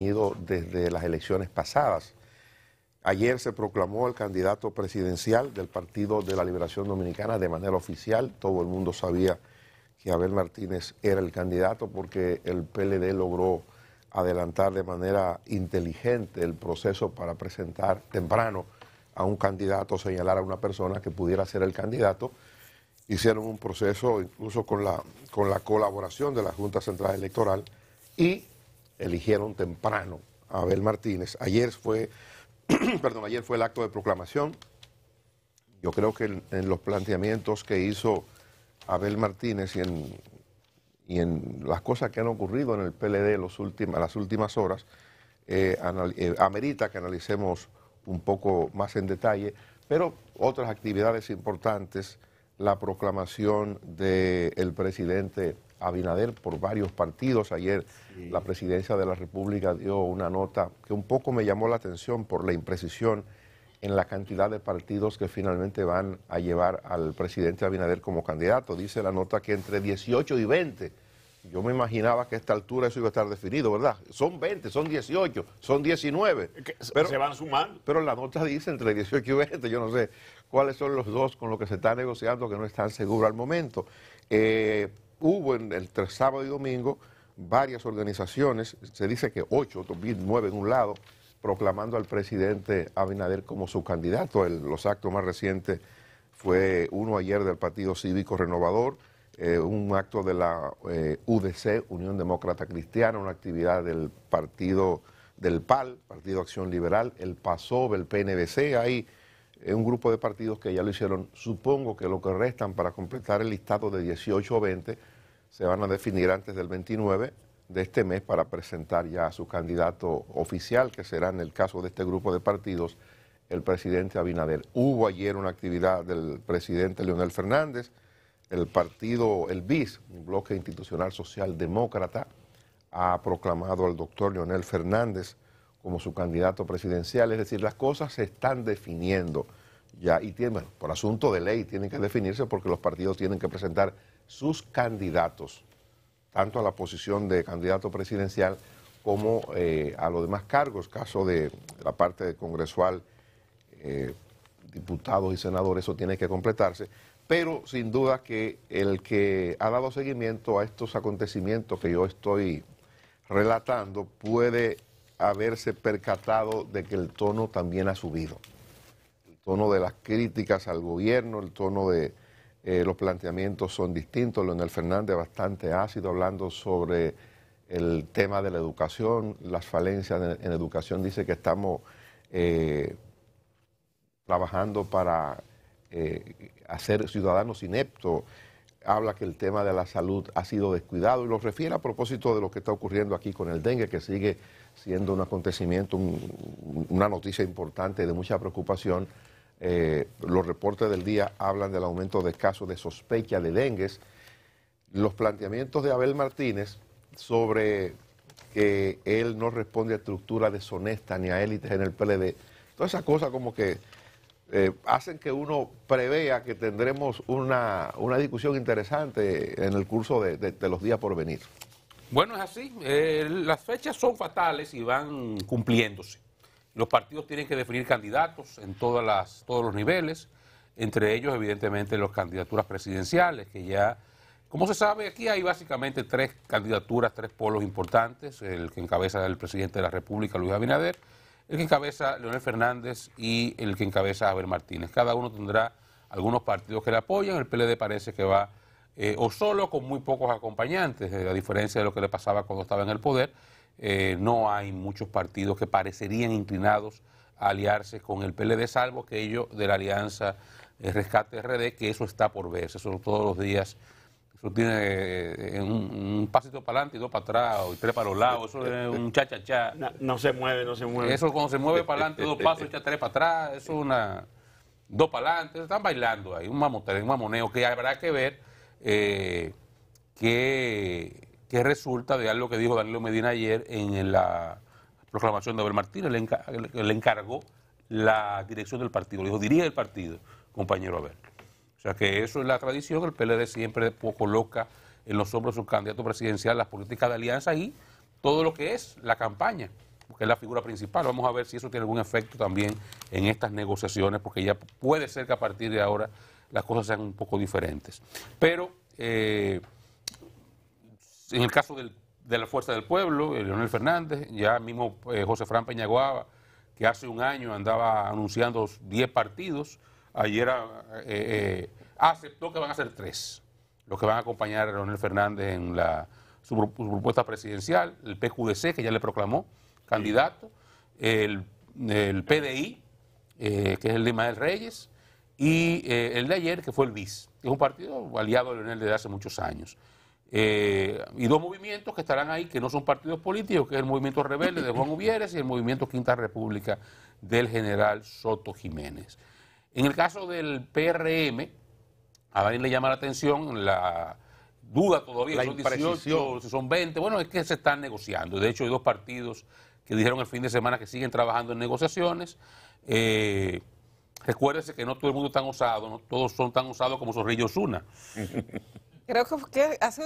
desde las elecciones pasadas. Ayer se proclamó el candidato presidencial del Partido de la Liberación Dominicana de manera oficial. Todo el mundo sabía que Abel Martínez era el candidato porque el PLD logró adelantar de manera inteligente el proceso para presentar temprano a un candidato, señalar a una persona que pudiera ser el candidato. Hicieron un proceso incluso con la, con la colaboración de la Junta Central Electoral y eligieron temprano a Abel Martínez. Ayer fue, perdón, ayer fue el acto de proclamación. Yo creo que en, los planteamientos que hizo Abel Martínez y en, las cosas que han ocurrido en el PLD los las últimas horas, eh, eh, amerita que analicemos un poco más en detalle, pero otras actividades importantes, la proclamación del presidente Abinader por varios partidos. Ayer la presidencia de la República dio una nota que un poco me llamó la atención por la imprecisión en la cantidad de partidos que finalmente van a llevar al presidente Abinader como candidato. Dice la nota que entre 18 y 20. Yo me imaginaba que a esta altura eso iba a estar definido, ¿verdad? Son 20, son 18, son 19. Pero, se van sumando. Pero la nota dice entre 18 y 20, yo no sé cuáles son los dos con los que se está negociando que no están seguros al momento. Eh, hubo en, entre sábado y domingo varias organizaciones, se dice que ocho, nueve en un lado, proclamando al presidente Abinader como su candidato. los actos más recientes fue uno ayer del Partido Cívico Renovador, eh, un acto de la eh, UDC, Unión Demócrata Cristiana, una actividad del partido del PAL, Partido Acción Liberal, el PASOB, el PNBC, ahí es un grupo de partidos que ya lo hicieron. Supongo que lo que restan para completar el listado de 18 o 20 se van a definir antes del 29 de este mes para presentar ya a su candidato oficial, que será en el caso de este grupo de partidos, el presidente Abinader. Hubo ayer una actividad del presidente Leonel Fernández, el partido, el BIS, un bloque institucional socialdemócrata, ha proclamado al doctor Leonel Fernández como su candidato presidencial. Es decir, las cosas se están definiendo ya y tienen, por asunto de ley tienen que definirse porque los partidos tienen que presentar sus candidatos, tanto a la posición de candidato presidencial como eh, a los demás cargos, caso de la parte congresual, eh, diputados y senadores, eso tiene que completarse. Pero sin duda que el que ha dado seguimiento a estos acontecimientos que yo estoy relatando puede haberse percatado de que el tono también ha subido. El tono de las críticas al gobierno, el tono de eh, los planteamientos son distintos. Leonel Fernández bastante ácido hablando sobre el tema de la educación, las falencias en, educación. Dice que estamos eh, trabajando para eh, hacer ciudadanos ineptos habla que el tema de la salud ha sido descuidado y lo refiere a propósito de lo que está ocurriendo aquí con el dengue, que sigue siendo un acontecimiento, una noticia importante de mucha preocupación. Eh, los reportes del día hablan del aumento de casos de sospecha de dengue Los planteamientos de Abel Martínez sobre que él no responde a estructuras deshonestas ni a élites en el PLD, todas esas cosas como que eh, hacen que uno prevea que tendremos una, discusión interesante en el curso de, los días por venir. Bueno, es así. Eh, las fechas son fatales y van cumpliéndose. Los partidos tienen que definir candidatos en todas las, todos los niveles, entre ellos, evidentemente, las candidaturas presidenciales, que ya, como se sabe, aquí hay básicamente tres candidaturas, tres polos importantes, el que encabeza el presidente de la República, Luis Abinader el que encabeza Leonel Fernández y el que encabeza Abel Martínez. Cada uno tendrá algunos partidos que le apoyan, el PLD parece que va eh, o solo con muy pocos acompañantes, eh, a diferencia de lo que le pasaba cuando estaba en el poder, eh, no hay muchos partidos que parecerían inclinados a aliarse con el PLD, salvo que ellos de la alianza Rescate RD, que eso está por verse, eso todos los días eso tiene eh, un, pasito para adelante y dos para atrás, y tres para los lados. Eso es un cha-cha-cha. No, se mueve, no se mueve. Eso cuando se mueve para adelante, dos pasos, echa tres para atrás. Eso es una. Dos para adelante. Están bailando ahí, un mamotero, un mamoneo, que habrá que ver eh, qué, resulta de algo que dijo Danilo Medina ayer en la proclamación de Abel Martínez. Le, encargó la dirección del partido. Le dijo, dirige el partido, compañero Abel. O sea que eso es la tradición, el PLD siempre coloca en los hombros de su candidato presidencial las políticas de alianza y todo lo que es la campaña, que es la figura principal. Vamos a ver si eso tiene algún efecto también en estas negociaciones, porque ya puede ser que a partir de ahora las cosas sean un poco diferentes. Pero eh, en el caso de la Fuerza del Pueblo, eh, Leonel Fernández, ya mismo eh, José Fran Peñaguaba, que hace un año andaba anunciando 10 partidos, ayer ah, eh, eh, ah, aceptó que van a ser tres los que van a acompañar a Leonel Fernández en la, su, propuesta presidencial, el PQDC, que ya le proclamó candidato, el, PDI, eh, que es el de Imael Reyes, y el de ayer, que fue el BIS, es un partido aliado de Leonel desde hace muchos años. y dos movimientos que estarán ahí, que no son partidos políticos, que es el movimiento rebelde de Juan Uvieres y el movimiento Quinta República del general Soto Jiménez. En el caso del PRM, a David le llama la atención la duda todavía, son 18, si son 20, bueno, es que se están negociando. De hecho, hay dos partidos que dijeron el fin de semana que siguen trabajando en negociaciones. Eh, recuérdese que no todo el mundo es tan osado, no todos son tan osados como Zorrillo Osuna. Creo que hace